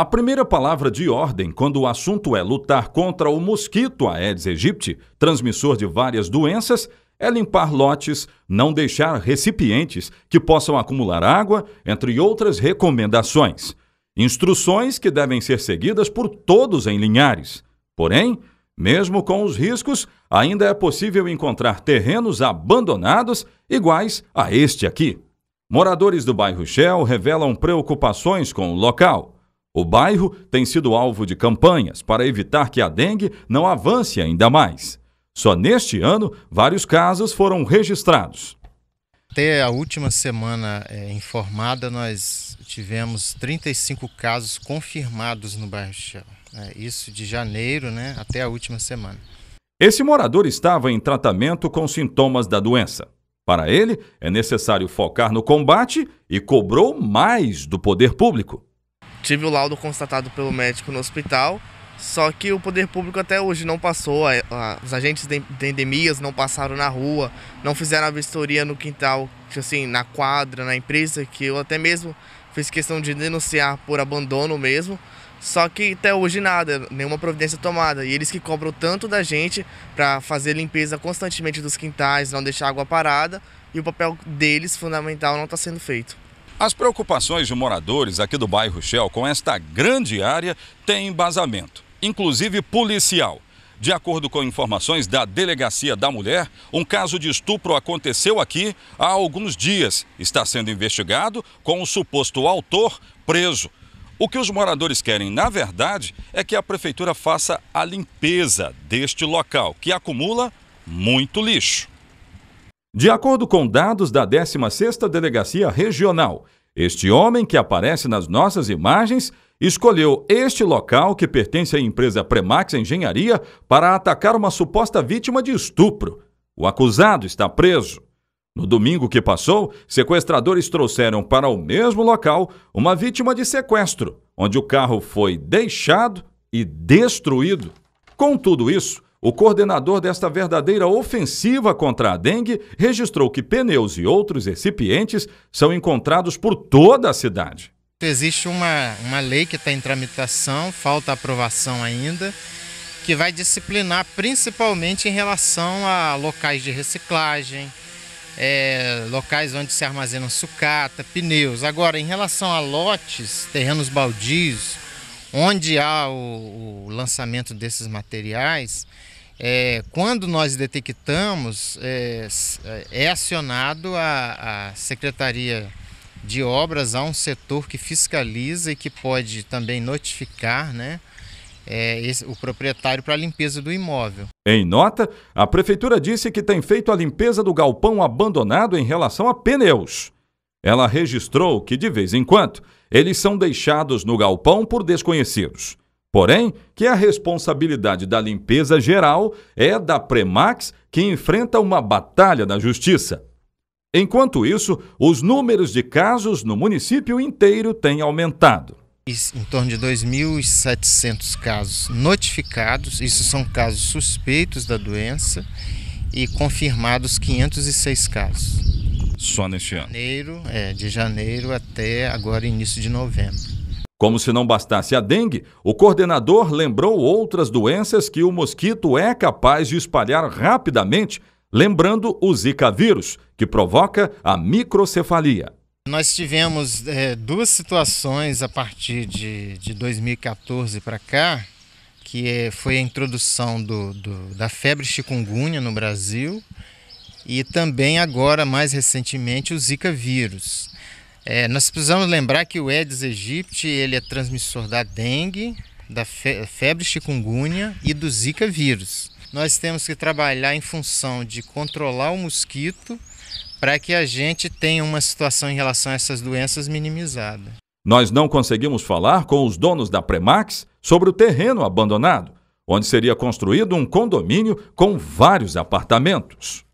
A primeira palavra de ordem, quando o assunto é lutar contra o mosquito Aedes aegypti, transmissor de várias doenças, é limpar lotes, não deixar recipientes que possam acumular água, entre outras recomendações. Instruções que devem ser seguidas por todos em Linhares. Porém, mesmo com os riscos, ainda é possível encontrar terrenos abandonados iguais a este aqui. Moradores do bairro Shell revelam preocupações com o local. O bairro tem sido alvo de campanhas para evitar que a dengue não avance ainda mais. Só neste ano, vários casos foram registrados. Até a última semana é, informada, nós tivemos 35 casos confirmados no bairro Shell. É, né? isso de janeiro né, até a última semana. Esse morador estava em tratamento com sintomas da doença. Para ele, é necessário focar no combate e cobrou mais do poder público. Tive o laudo constatado pelo médico no hospital, só que o poder público até hoje não passou, a, a, os agentes de, de endemias não passaram na rua, não fizeram a vistoria no quintal, assim, na quadra, na empresa, que eu até mesmo fiz questão de denunciar por abandono mesmo. Só que até hoje nada, nenhuma providência tomada. E eles que cobram tanto da gente para fazer limpeza constantemente dos quintais, não deixar água parada, e o papel deles fundamental não está sendo feito. As preocupações de moradores aqui do bairro Shell com esta grande área têm embasamento, inclusive policial. De acordo com informações da Delegacia da Mulher, um caso de estupro aconteceu aqui há alguns dias. Está sendo investigado com o suposto autor preso. O que os moradores querem, na verdade, é que a prefeitura faça a limpeza deste local, que acumula muito lixo. De acordo com dados da 16ª Delegacia Regional, este homem que aparece nas nossas imagens escolheu este local que pertence à empresa Premax Engenharia para atacar uma suposta vítima de estupro. O acusado está preso. No domingo que passou, sequestradores trouxeram para o mesmo local uma vítima de sequestro, onde o carro foi deixado e destruído. Com tudo isso, o coordenador desta verdadeira ofensiva contra a dengue registrou que pneus e outros recipientes são encontrados por toda a cidade. Existe uma, uma lei que está em tramitação, falta aprovação ainda, que vai disciplinar principalmente em relação a locais de reciclagem, é, locais onde se armazenam sucata, pneus. Agora, em relação a lotes, terrenos baldios, onde há o, o lançamento desses materiais, é, quando nós detectamos, é, é acionado a, a, Secretaria de Obras, há um setor que fiscaliza e que pode também notificar né, é, esse, o proprietário para a limpeza do imóvel. Em nota, a Prefeitura disse que tem feito a limpeza do galpão abandonado em relação a pneus. Ela registrou que, de vez em quando, eles são deixados no galpão por desconhecidos. Porém, que a responsabilidade da limpeza geral é da Premax, que enfrenta uma batalha na justiça. Enquanto isso, os números de casos no município inteiro têm aumentado. Em torno de 2.700 casos notificados, isso são casos suspeitos da doença, e confirmados 506 casos. Só neste ano. Janeiro, é, de janeiro até agora início de novembro. Como se não bastasse a dengue, o coordenador lembrou outras doenças que o mosquito é capaz de espalhar rapidamente, lembrando o Zika vírus, que provoca a microcefalia. Nós tivemos é, duas situações a partir de, de 2014 para cá, que é, foi a introdução do, do, da febre chikungunya no Brasil e também agora, mais recentemente, o Zika vírus. É, nós precisamos lembrar que o Aedes aegypti ele é transmissor da dengue, da febre chikungunya e do Zika vírus. Nós temos que trabalhar em função de controlar o mosquito para que a gente tenha uma situação em relação a essas doenças minimizada. Nós não conseguimos falar com os donos da Premax sobre o terreno abandonado, onde seria construído um condomínio com vários apartamentos.